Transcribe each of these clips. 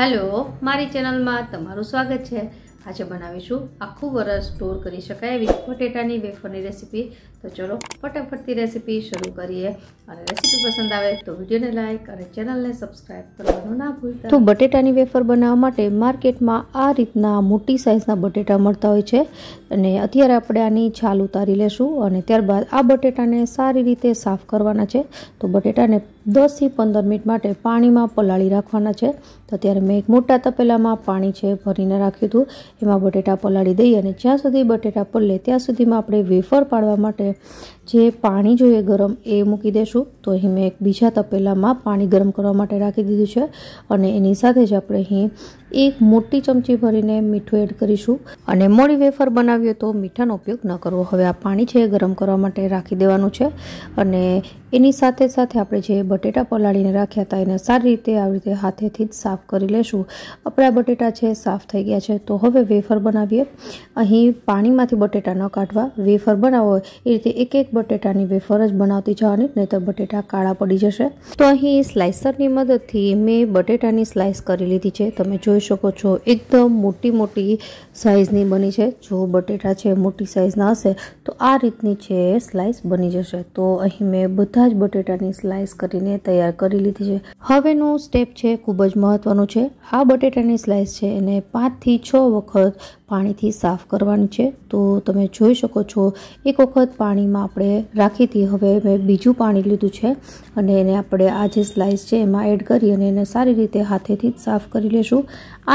hello મારી ચેનલમાં તમારું સ્વાગત છે આજે બનાવીશું આખું વરસ સ્ટોર કરી શકાય એવી બટેટાની વેફરની રેસીપી તો ચલો ફટાફટથી રેસીપી શરૂ કરીએ અને રેસીપી પસંદ આવે તો વિડીયોને લાઇક અને ચેનલને સબસ્ક્રાઇબ કરવાનું ના ભૂલતા તો બટેટાની વેફર બનાવવા માટે માર્કેટમાં આ રીતના મોટી સાઇઝના બટેટા મળતા હોય છે અને અત્યારે આપણે આની છાલ ઉતારી લેશું અને ત્યારબાદ આ બટેટાને સારી રીતે સાફ કરવાના છે તો બટેટાને દસથી પંદર મિનિટ માટે પાણીમાં પલાળી રાખવાના છે તો ત્યારે મેં એક મોટા તપેલામાં પાણી છે ભરીને રાખ્યું હતું એમાં બટેટા પલાળી દઈ અને જ્યાં સુધી બટેટા પલળે ત્યાં સુધીમાં આપણે વેફર પાડવા માટે જે પાણી જોઈએ ગરમ એ મૂકી દેશું તો અહીં મેં એક બીજા તપેલામાં પાણી ગરમ કરવા માટે રાખી દીધું છે અને એની સાથે જ આપણે અહીં એક મોટી ચમચી ભરીને મીઠું એડ કરીશું અને મોડી વેફર બનાવીએ તો મીઠાનો ઉપયોગ ન કરવો હવે આ પાણી છે એ ગરમ કરવા માટે રાખી દેવાનું છે અને એની સાથે સાથે આપણે જે બટેટા પલાળીને રાખ્યા હતા એને સારી રીતે આવી રીતે હાથેથી જ સાફ કરી લેશું આપણા બટેટા છે સાફ થઈ ગયા છે તો હવે વેફર બનાવીએ અહીં પાણીમાંથી બટેટા ન કાઢવા વેફર બનાવો એ રીતે એક એક બટેટાની વેફર જ બનાવતી જવાની નહીં તો બટેટા કાળા પડી જશે તો અહીં સ્લાઇસરની મદદથી મેં બટેટાની સ્લાઇસ કરી લીધી છે તમે જોઈ શકો છો એકદમ મોટી મોટી સાઇઝની બની છે જો બટેટા છે મોટી સાઇઝના હશે તો આ રીતની છે સ્લાઇસ બની જશે તો અહીં મેં બધા જ બટેટાની સ્લાઇસ કરીને તૈયાર કરી લીધી છે હવેનું સ્ટેપ છે ખૂબ જ મહત્ત્વનું છે આ બટેટાની સ્લાઇસ છે એને પાંચથી છ વખત પાણીથી સાફ કરવાની છે તો તમે જોઈ શકો છો એક વખત પાણીમાં આપણે રાખી હતી હવે મેં બીજું પાણી લીધું છે અને એને આપણે આ જે સ્લાઇસ છે એમાં એડ કરી અને એને સારી રીતે હાથેથી જ સાફ કરી લેશું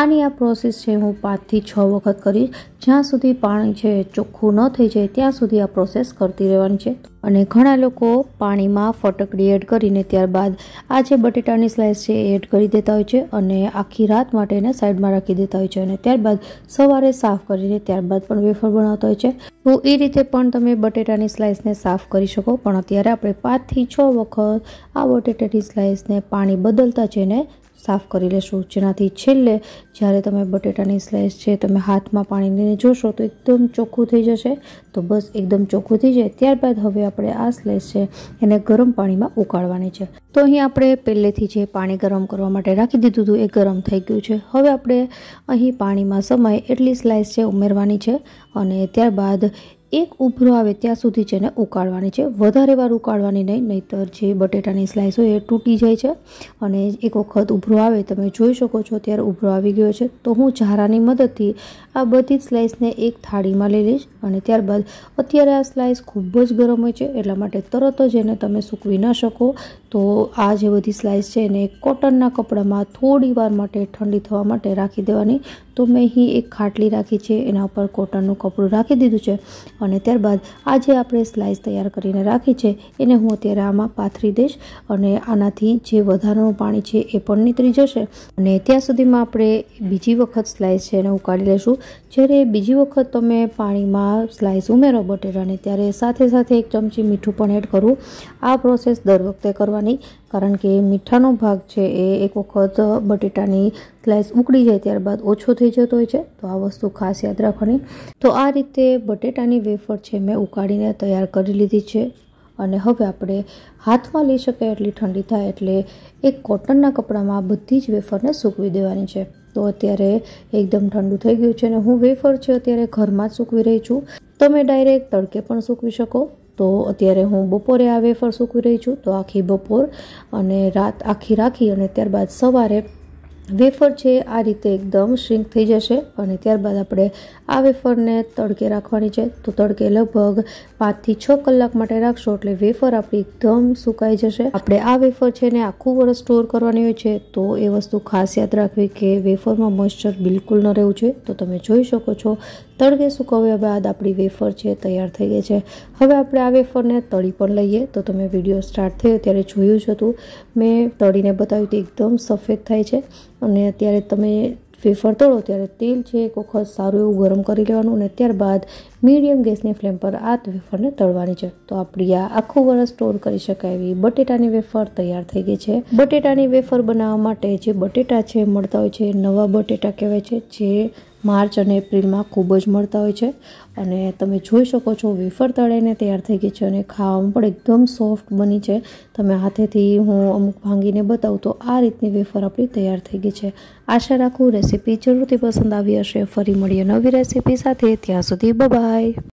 આની આ પ્રોસેસ છે હું પાંચથી છ વખત કરીશ જ્યાં સુધી પાણી છે ચોખ્ખું ન થઈ જાય ત્યાં સુધી આ પ્રોસેસ કરતી રહેવાની છે અને ઘણા લોકો પાણીમાં ફટકડી એડ કરીને ત્યારબાદ આ જે બટેટાની સ્લાઇસ છે એ એડ કરી દેતા હોય છે અને આખી રાત માટે એને સાઈડમાં રાખી દેતા હોય છે અને ત્યારબાદ સવારે સાફ કરીને ત્યારબાદ પણ વેફર બનાવતા હોય છે તો એ રીતે પણ તમે બટેટાની સ્લાઇસને સાફ કરી શકો પણ અત્યારે આપણે પાંચથી છ વખત આ બટેટાની સ્લાઇસને પાણી બદલતા જઈને સાફ કરી લેશું જેનાથી છેલ્લે જ્યારે તમે બટેટાની સ્લાઇસ છે તમે હાથમાં પાણી લઈને જોશો તો એકદમ ચોખ્ખું થઈ જશે તો બસ એકદમ ચોખ્ખું થઈ જાય ત્યારબાદ હવે આપણે આ સ્લાઇસ છે એને ગરમ પાણીમાં ઉકાળવાની છે તો અહીં આપણે પહેલેથી જે પાણી ગરમ કરવા માટે રાખી દીધું હતું એ ગરમ થઈ ગયું છે હવે આપણે અહીં પાણીમાં સમય એટલી સ્લાઇસ છે ઉમેરવાની છે અને ત્યારબાદ એક ઉભરો આવે ત્યાં સુધી છે એને ઉકાળવાની છે વધારે વાર ઉકાળવાની નહીં નહીતર જે બટેટાની સ્લાઈસ હોય એ તૂટી જાય છે અને એક વખત ઉભરો આવે તમે જોઈ શકો છો ત્યારે ઉભરો આવી ગયો છે તો હું ઝારાની મદદથી આ બધી જ સ્લાઈસને એક થાળીમાં લઈ લઈશ અને ત્યારબાદ અત્યારે આ સ્લાઈસ ખૂબ જ ગરમ હોય છે એટલા માટે તરત જ એને તમે સૂકવી ન શકો તો આ જે બધી સ્લાઈસ છે એને કોટનના કપડામાં થોડી વાર માટે ઠંડી થવા માટે રાખી દેવાની તો મેં અહીં એક ખાટલી રાખી છે એના ઉપર કોટનનું કપડું રાખી દીધું છે અને ત્યારબાદ આ જે આપણે સ્લાઇસ તૈયાર કરીને રાખી છે એને હું અત્યારે આમાં પાથરી દઈશ અને આનાથી જે વધારાનું પાણી છે એ પણ નીતરી જશે અને ત્યાં સુધીમાં આપણે બીજી વખત સ્લાઇસ છે એને ઉકાળી લેશું જ્યારે બીજી વખત તમે પાણીમાં સ્લાઇસ ઉમેરો બટેટાને ત્યારે સાથે સાથે એક ચમચી મીઠું પણ એડ કરવું આ પ્રોસેસ દર વખતે કરવાની કારણ કે મીઠાનો ભાગ છે એ એક વખત બટેટાની સ્લાઇસ ઉકળી જાય ત્યારબાદ ઓછો થઈ થઈ જતો હોય છે તો આ વસ્તુ ખાસ યાદ રાખવાની તો આ રીતે બટેટાની વેફર છે મેં ઉકાળીને તૈયાર કરી લીધી છે અને હવે આપણે હાથમાં લઈ શકાય એટલી ઠંડી થાય એટલે એક કોટનના કપડામાં બધી જ વેફરને સૂકવી દેવાની છે તો અત્યારે એકદમ ઠંડુ થઈ ગયું છે અને હું વેફર છે અત્યારે ઘરમાં જ સૂકવી રહી છું તમે ડાયરેક્ટ તડકે પણ સૂકવી શકો તો અત્યારે હું બપોરે આ વેફર સૂકવી રહી છું તો આખી બપોર અને રાત આખી રાખી અને ત્યારબાદ સવારે વેફર છે આ રીતે એકદમ શ્રિંક થઈ જશે અને ત્યારબાદ આપણે આ વેફરને તડકે રાખવાની છે તો તડકે લગભગ પાંચથી છ કલાક માટે રાખશો એટલે વેફર આપણી એકદમ સુકાઈ જશે આપણે આ વેફર છે ને આખું વર્ષ સ્ટોર કરવાની હોય છે તો એ વસ્તુ ખાસ યાદ રાખવી કે વેફરમાં મોઇશ્ચર બિલકુલ ન રહેવું છે તો તમે જોઈ શકો છો તડકે સુકવ્યા બાદ આપણી વેફર છે તૈયાર થઈ ગઈ છે હવે આપણે આ વેફરને તળી પણ લઈએ તો તમે વિડીયો સ્ટાર્ટ થયો ત્યારે જોયું જ હતું મેં તળીને બતાવ્યું તો એકદમ સફેદ થાય છે અને અત્યારે તમે વેફર તળો ત્યારે તેલ છે એક વખત સારું એવું ગરમ કરી લેવાનું અને ત્યારબાદ મીડિયમ ગેસની ફ્લેમ પર આ વેફરને તળવાની છે તો આપણી આ આખું વરસ સ્ટોર કરી શકાય એવી બટેટાની વેફર તૈયાર થઈ ગઈ છે બટેટાની વેફર બનાવવા માટે જે બટેટા છે મળતા હોય છે નવા બટેટા કહેવાય છે જે માર્ચ અને એપ્રિલમાં ખૂબ જ મળતા હોય છે અને તમે જોઈ શકો છો વેફર તળેને તૈયાર થઈ ગઈ છે અને ખાવામાં પણ એકદમ સોફ્ટ બની છે તમે હાથેથી હું અમુક ભાંગીને બતાવું તો આ રીતની વેફર આપણી તૈયાર થઈ ગઈ છે આશા રાખું રેસીપી જરૂરથી પસંદ આવી હશે ફરી મળીએ નવી રેસીપી સાથે ત્યાં સુધી બબાય